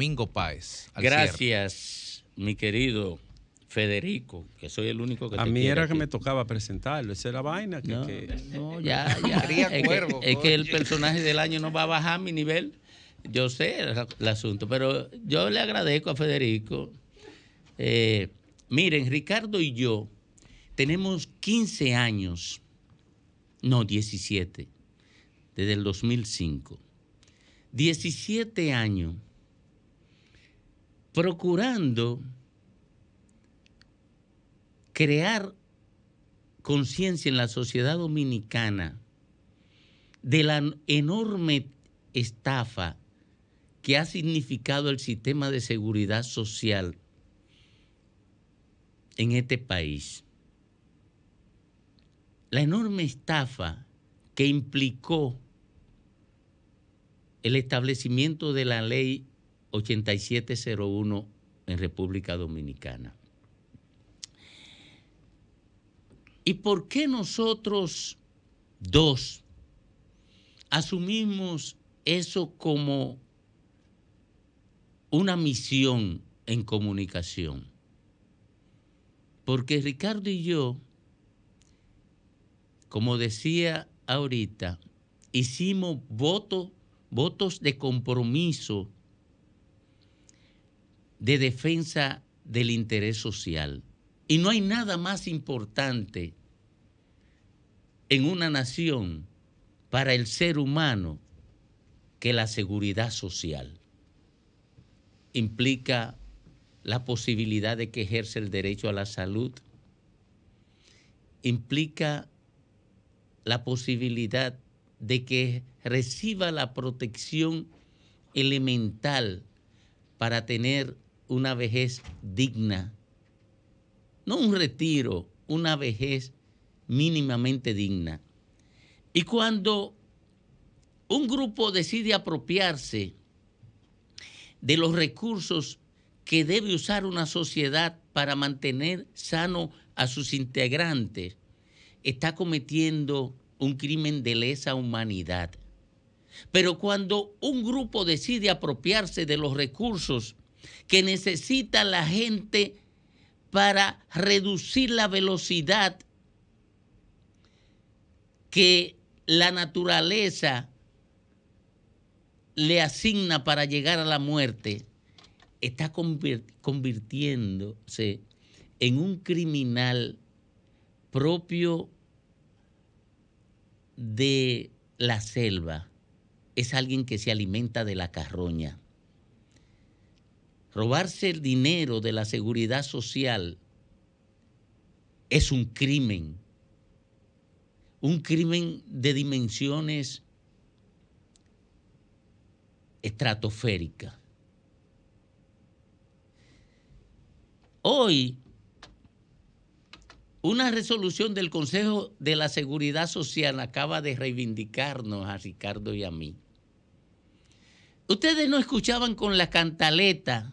Domingo Páez. Gracias, mi querido Federico, que soy el único que A mí era que me tocaba presentarlo, esa era vaina. no, ya, ya. es, que, el personaje del año no va a bajar mi nivel. Yo sé el, asunto, pero yo le agradezco a Federico. Eh, miren, Ricardo y yo tenemos 15 años, no 17, desde el 2005. 17 años procurando crear conciencia en la sociedad dominicana de la enorme estafa que ha significado el sistema de seguridad social en este país. La enorme estafa que implicó el establecimiento de la ley 8701 en República Dominicana. ¿Y por qué nosotros dos asumimos eso como una misión en comunicación? Porque Ricardo y yo, como decía ahorita, hicimos votos de compromiso de defensa del interés social. Y no hay nada más importante en una nación para el ser humano que la seguridad social. Implica la posibilidad de que ejerce el derecho a la salud. Implica la posibilidad de que reciba la protección elemental para tener una vejez digna, no un retiro, una vejez mínimamente digna. Y cuando un grupo decide apropiarse de los recursos que debe usar una sociedad para mantener sano a sus integrantes, está cometiendo un crimen de lesa humanidad. Pero cuando un grupo decide apropiarse de los recursos que necesita la gente para reducir la velocidad que la naturaleza le asigna para llegar a la muerte, está convirtiéndose en un criminal propio de la selva. Es alguien que se alimenta de la carroña robarse el dinero de la seguridad social es un crimen, un crimen de dimensiones estratosféricas. Hoy, una resolución del Consejo de la Seguridad Social acaba de reivindicarnos a Ricardo y a mí. Ustedes no escuchaban con la cantaleta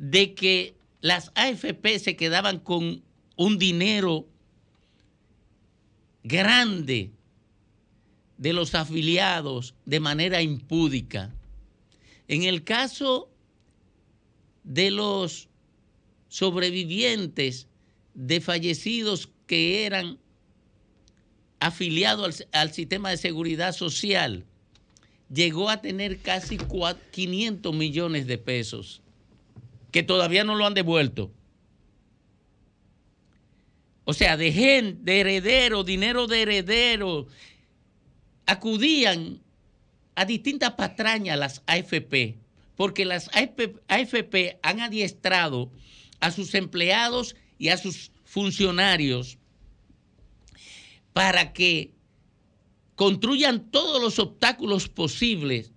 de que las AFP se quedaban con un dinero grande de los afiliados de manera impúdica. En el caso de los sobrevivientes de fallecidos que eran afiliados al, sistema de seguridad social, llegó a tener casi 500 millones de pesos que todavía no lo han devuelto. O sea, de gente, de heredero, dinero de heredero, acudían a distintas patrañas las AFP, porque las AFP han adiestrado a sus empleados y a sus funcionarios para que construyan todos los obstáculos posibles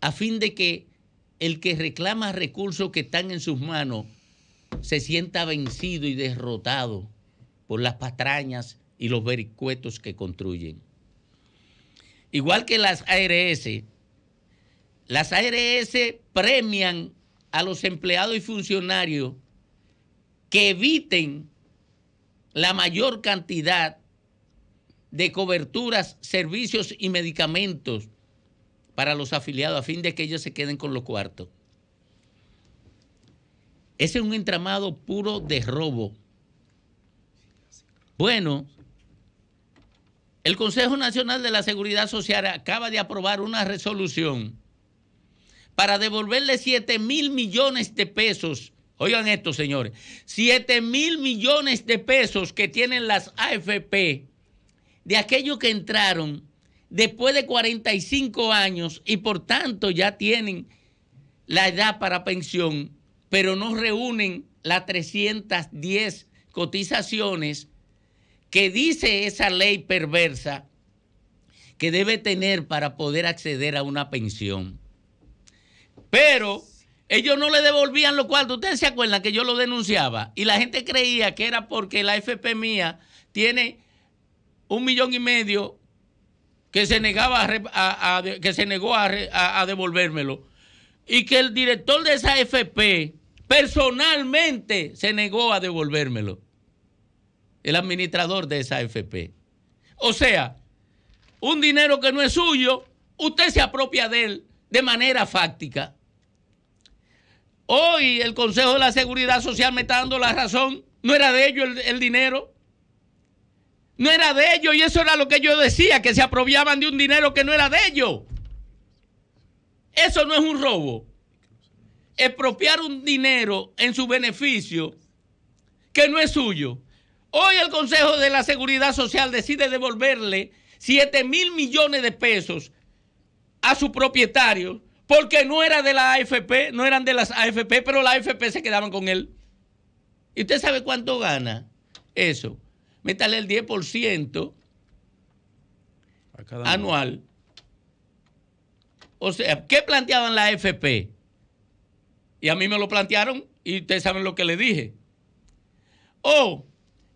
a fin de que el que reclama recursos que están en sus manos se sienta vencido y derrotado por las patrañas y los vericuetos que construyen. Igual que las ARS, las ARS premian a los empleados y funcionarios que eviten la mayor cantidad de coberturas, servicios y medicamentos para los afiliados a fin de que ellos se queden con los cuartos. Ese es un entramado puro de robo. Bueno, el Consejo Nacional de la Seguridad Social acaba de aprobar una resolución para devolverle 7 mil millones de pesos. Oigan esto, señores. 7 mil millones de pesos que tienen las AFP de aquellos que entraron después de 45 años y por tanto ya tienen la edad para pensión, pero no reúnen las 310 cotizaciones que dice esa ley perversa que debe tener para poder acceder a una pensión. Pero ellos no le devolvían lo cual, Ustedes se acuerdan que yo lo denunciaba y la gente creía que era porque la FP mía tiene un millón y medio que se, negaba que se negó a, devolvérmelo y que el director de esa FP personalmente se negó a devolvérmelo, el administrador de esa FP. O sea, un dinero que no es suyo, usted se apropia de él de manera fáctica. Hoy el Consejo de la Seguridad Social me está dando la razón, no era de ellos el dinero no era de ellos y eso era lo que yo decía, que se apropiaban de un dinero que no era de ellos. Eso no es un robo. Expropiar un dinero en su beneficio que no es suyo. Hoy el Consejo de la Seguridad Social decide devolverle 7 mil millones de pesos a su propietario porque no era de la AFP, no eran de las AFP, pero la AFP se quedaban con él. ¿Y usted sabe cuánto gana eso? métale el 10% anual. O sea, ¿qué planteaban la FP? Y a mí me lo plantearon y ustedes saben lo que le dije. O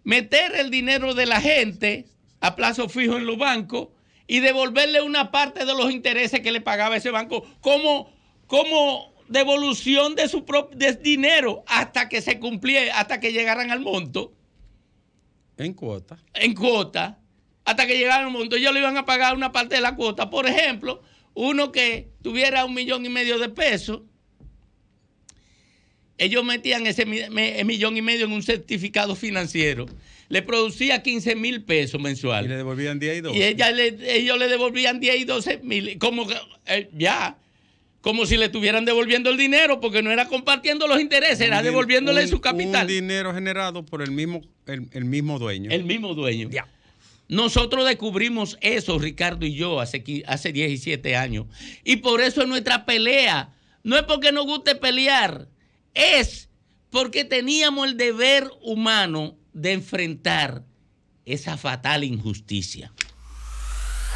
meter el dinero de la gente a plazo fijo en los bancos y devolverle una parte de los intereses que le pagaba ese banco como, como devolución de su propio dinero hasta que se cumpliera, hasta que llegaran al monto. En cuota. En cuota. Hasta que llegara el momento, ellos le iban a pagar una parte de la cuota. Por ejemplo, uno que tuviera un millón y medio de pesos, ellos metían ese millón y medio en un certificado financiero. Le producía 15 mil pesos mensuales. Y le devolvían 10 y 12. Y ellos le devolvían 10 y 12 mil. Como que eh, ya como si le estuvieran devolviendo el dinero, porque no era compartiendo los intereses, era devolviéndole su capital. Un dinero generado por el mismo, el, mismo dueño. El mismo dueño. Ya. Nosotros descubrimos eso, Ricardo y yo, hace, hace 17 años. Y por eso nuestra pelea. No es porque nos guste pelear, es porque teníamos el deber humano de enfrentar esa fatal injusticia.